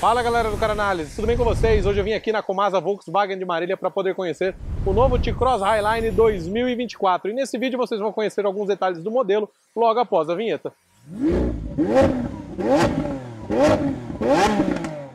Fala galera do Caranálise, tudo bem com vocês? Hoje eu vim aqui na Comasa Volkswagen de Marília para poder conhecer o novo T-Cross Highline 2024 e nesse vídeo vocês vão conhecer alguns detalhes do modelo logo após a vinheta.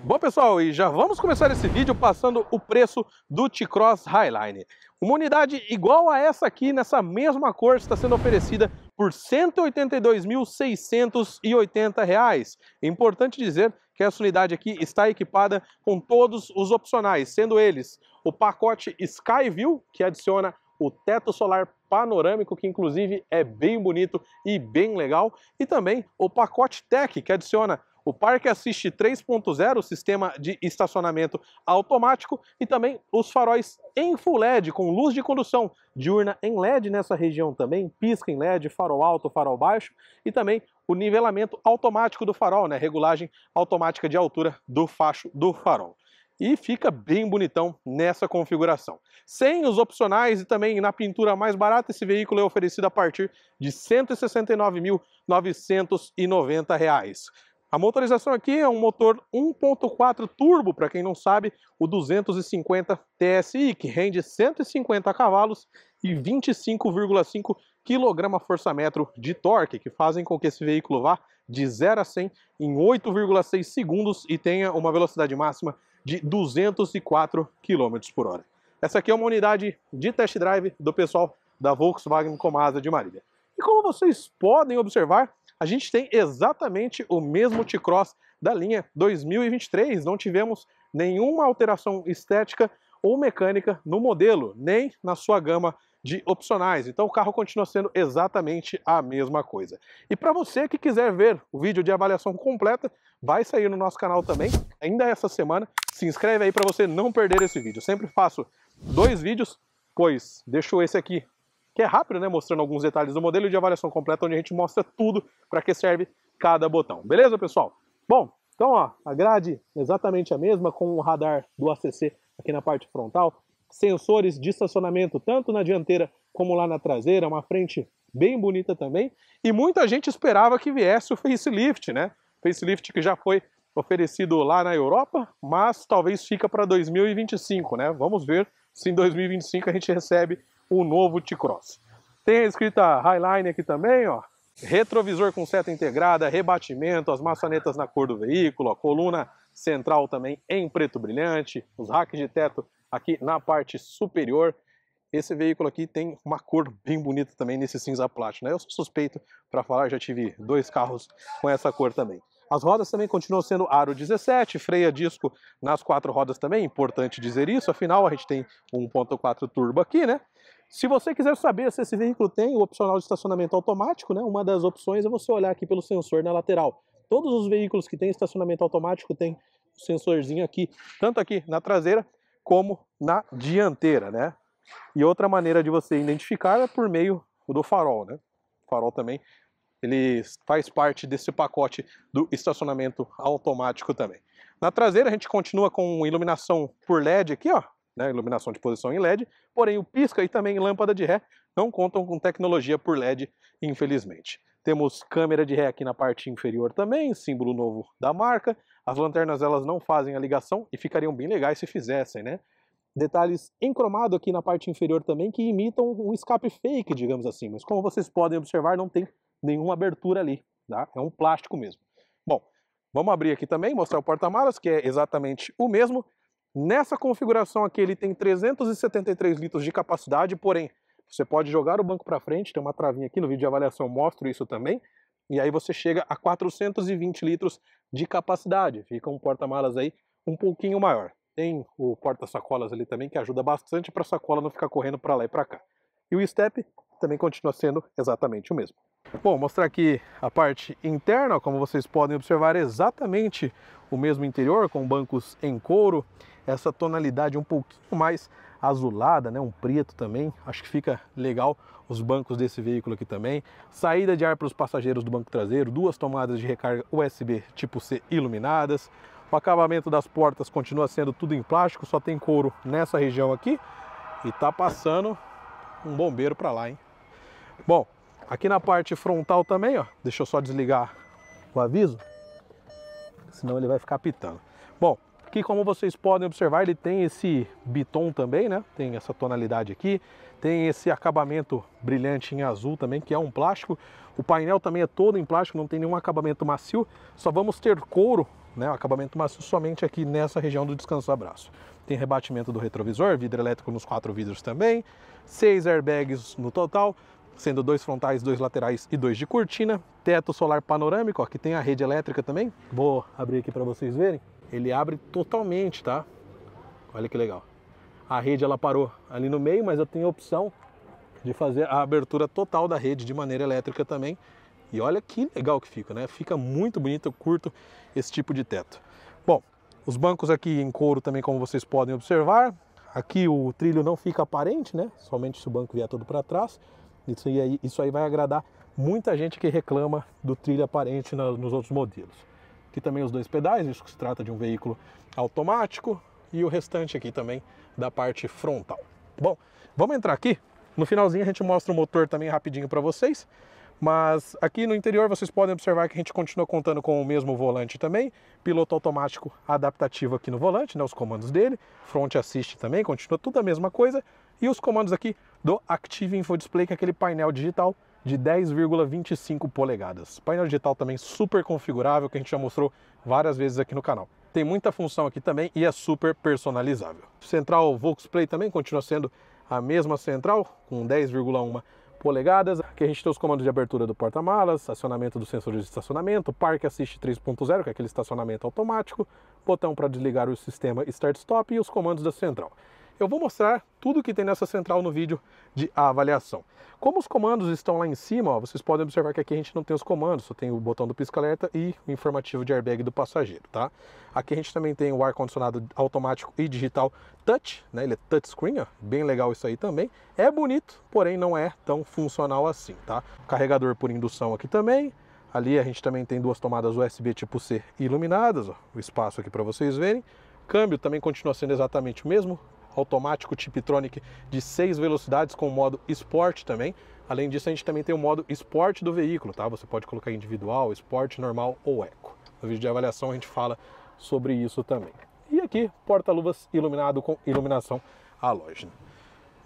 Bom pessoal, e já vamos começar esse vídeo passando o preço do T-Cross Highline. Uma unidade igual a essa aqui, nessa mesma cor, está sendo oferecida por R$ 182.680. É importante dizer que essa unidade aqui está equipada com todos os opcionais, sendo eles o pacote Skyview, que adiciona o teto solar panorâmico, que inclusive é bem bonito e bem legal, e também o pacote Tech, que adiciona o Parque Assist 3.0, sistema de estacionamento automático e também os faróis em full LED com luz de condução diurna em LED nessa região também, pisca em LED, farol alto, farol baixo e também o nivelamento automático do farol, né, regulagem automática de altura do facho do farol e fica bem bonitão nessa configuração. Sem os opcionais e também na pintura mais barata, esse veículo é oferecido a partir de R$ 169.990. A motorização aqui é um motor 1.4 turbo, para quem não sabe, o 250 TSI, que rende 150 cavalos e 25,5 kgfm de torque, que fazem com que esse veículo vá de 0 a 100 em 8,6 segundos e tenha uma velocidade máxima de 204 km por hora. Essa aqui é uma unidade de test drive do pessoal da Volkswagen Comasa de Marília. E como vocês podem observar, a gente tem exatamente o mesmo T-Cross da linha 2023. Não tivemos nenhuma alteração estética ou mecânica no modelo, nem na sua gama de opcionais. Então o carro continua sendo exatamente a mesma coisa. E para você que quiser ver o vídeo de avaliação completa, vai sair no nosso canal também, ainda essa semana. Se inscreve aí para você não perder esse vídeo. Eu sempre faço dois vídeos, pois deixo esse aqui que é rápido, né? Mostrando alguns detalhes do modelo de avaliação completa, onde a gente mostra tudo para que serve cada botão. Beleza, pessoal? Bom, então ó, a grade é exatamente a mesma, com o radar do ACC aqui na parte frontal, sensores de estacionamento tanto na dianteira como lá na traseira, uma frente bem bonita também. E muita gente esperava que viesse o facelift, né? Facelift que já foi oferecido lá na Europa, mas talvez fica para 2025, né? Vamos ver se em 2025 a gente recebe o novo T-Cross. Tem a escrita Highline aqui também, ó. Retrovisor com seta integrada, rebatimento, as maçanetas na cor do veículo, a coluna central também em preto brilhante, os racks de teto aqui na parte superior. Esse veículo aqui tem uma cor bem bonita também nesse cinza plástico, né? Eu sou suspeito para falar, já tive dois carros com essa cor também. As rodas também continuam sendo aro 17, freia disco nas quatro rodas também, importante dizer isso, afinal a gente tem 1.4 turbo aqui, né? Se você quiser saber se esse veículo tem o opcional de estacionamento automático, né, uma das opções é você olhar aqui pelo sensor na lateral. Todos os veículos que têm estacionamento automático têm o sensorzinho aqui, tanto aqui na traseira como na dianteira, né? E outra maneira de você identificar é por meio do farol, né? O farol também, ele faz parte desse pacote do estacionamento automático também. Na traseira a gente continua com iluminação por LED aqui, ó, né, iluminação de posição em LED, porém o pisca e também lâmpada de ré não contam com tecnologia por LED, infelizmente. Temos câmera de ré aqui na parte inferior também, símbolo novo da marca. As lanternas elas não fazem a ligação e ficariam bem legais se fizessem, né? Detalhes em cromado aqui na parte inferior também que imitam um escape fake, digamos assim. Mas como vocês podem observar, não tem nenhuma abertura ali, tá? É um plástico mesmo. Bom, vamos abrir aqui também, mostrar o porta-malas, que é exatamente o mesmo. Nessa configuração aqui ele tem 373 litros de capacidade, porém você pode jogar o banco para frente, tem uma travinha aqui no vídeo de avaliação, mostro isso também, e aí você chega a 420 litros de capacidade, fica um porta-malas aí um pouquinho maior. Tem o porta-sacolas ali também que ajuda bastante para a sacola não ficar correndo para lá e para cá. E o step também continua sendo exatamente o mesmo. Bom, mostrar aqui a parte interna, como vocês podem observar, é exatamente o mesmo interior, com bancos em couro, essa tonalidade um pouquinho mais azulada, né? um preto também, acho que fica legal os bancos desse veículo aqui também. Saída de ar para os passageiros do banco traseiro, duas tomadas de recarga USB tipo C iluminadas, o acabamento das portas continua sendo tudo em plástico, só tem couro nessa região aqui, e tá passando um bombeiro para lá, hein? Bom, Aqui na parte frontal também, ó. Deixa eu só desligar o aviso, senão ele vai ficar pitando. Bom, aqui como vocês podem observar, ele tem esse bitom também, né? Tem essa tonalidade aqui, tem esse acabamento brilhante em azul também, que é um plástico. O painel também é todo em plástico, não tem nenhum acabamento macio. Só vamos ter couro, né? Acabamento macio somente aqui nessa região do descanso abraço. Tem rebatimento do retrovisor, vidro elétrico nos quatro vidros também, seis airbags no total, sendo dois frontais, dois laterais e dois de cortina. Teto solar panorâmico, ó, que tem a rede elétrica também. Vou abrir aqui para vocês verem. Ele abre totalmente, tá? Olha que legal. A rede ela parou ali no meio, mas eu tenho a opção de fazer a abertura total da rede de maneira elétrica também. E olha que legal que fica, né? Fica muito bonito, eu curto esse tipo de teto. Bom, os bancos aqui em couro também, como vocês podem observar. Aqui o trilho não fica aparente, né? Somente se o banco vier todo para trás. Isso aí, isso aí vai agradar muita gente que reclama do trilho aparente na, nos outros modelos. Aqui também os dois pedais, isso se trata de um veículo automático e o restante aqui também da parte frontal. Bom, vamos entrar aqui. No finalzinho a gente mostra o motor também rapidinho para vocês. Mas aqui no interior vocês podem observar que a gente continua contando com o mesmo volante também, piloto automático adaptativo aqui no volante, né, os comandos dele, front assist também, continua tudo a mesma coisa, e os comandos aqui do Active Info Display, que é aquele painel digital de 10,25 polegadas. Painel digital também super configurável, que a gente já mostrou várias vezes aqui no canal. Tem muita função aqui também e é super personalizável. Central Volksplay também continua sendo a mesma central, com 10,1 polegadas. Aqui a gente tem os comandos de abertura do porta-malas, acionamento do sensor de estacionamento, Park Assist 3.0, que é aquele estacionamento automático, botão para desligar o sistema Start Stop e os comandos da central. Eu vou mostrar tudo que tem nessa central no vídeo de avaliação. Como os comandos estão lá em cima, ó, vocês podem observar que aqui a gente não tem os comandos, só tem o botão do pisca-alerta e o informativo de airbag do passageiro, tá? Aqui a gente também tem o ar-condicionado automático e digital touch, né? Ele é touchscreen, ó, bem legal isso aí também. É bonito, porém não é tão funcional assim, tá? Carregador por indução aqui também, Ali a gente também tem duas tomadas USB tipo C iluminadas, ó, o espaço aqui para vocês verem. Câmbio também continua sendo exatamente o mesmo, automático Tiptronic de seis velocidades com o modo Sport também. Além disso, a gente também tem o modo Sport do veículo, tá? Você pode colocar individual, Sport, normal ou eco. No vídeo de avaliação a gente fala sobre isso também. E aqui, porta-luvas iluminado com iluminação halógena.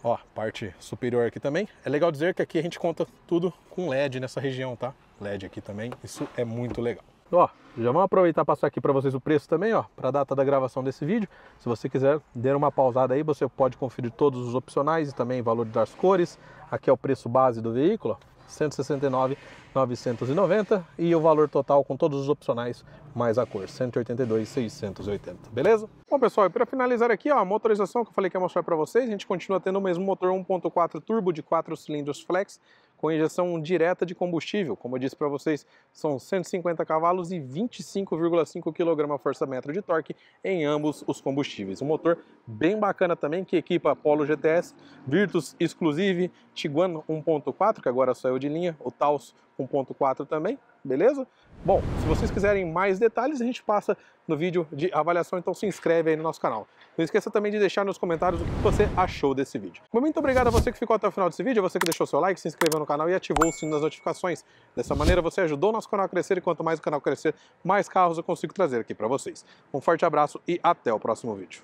Ó, parte superior aqui também. É legal dizer que aqui a gente conta tudo com LED nessa região, tá? LED aqui também, isso é muito legal. Ó, já vamos aproveitar e passar aqui para vocês o preço também, ó, para a data da gravação desse vídeo. Se você quiser der uma pausada aí, você pode conferir todos os opcionais e também o valor das cores. Aqui é o preço base do veículo, ó. 169,990 e o valor total com todos os opcionais mais a cor, 182,680, beleza? Bom, pessoal, e para finalizar aqui, ó, a motorização que eu falei que ia mostrar para vocês, a gente continua tendo o mesmo motor 1.4 turbo de 4 cilindros flex com injeção direta de combustível. Como eu disse para vocês, são 150 cavalos e 25,5 kgfm de torque em ambos os combustíveis. Um motor bem bacana também que equipa Polo GTS, Virtus Exclusive, Tiguan 1.4, que agora saiu de linha, o Taos 1.4 também, beleza? Bom, se vocês quiserem mais detalhes, a gente passa no vídeo de avaliação, então se inscreve aí no nosso canal. Não esqueça também de deixar nos comentários o que você achou desse vídeo. Muito obrigado a você que ficou até o final desse vídeo, a você que deixou seu like, se inscreveu no canal e ativou o sino das notificações. Dessa maneira você ajudou o nosso canal a crescer e quanto mais o canal crescer, mais carros eu consigo trazer aqui para vocês. Um forte abraço e até o próximo vídeo.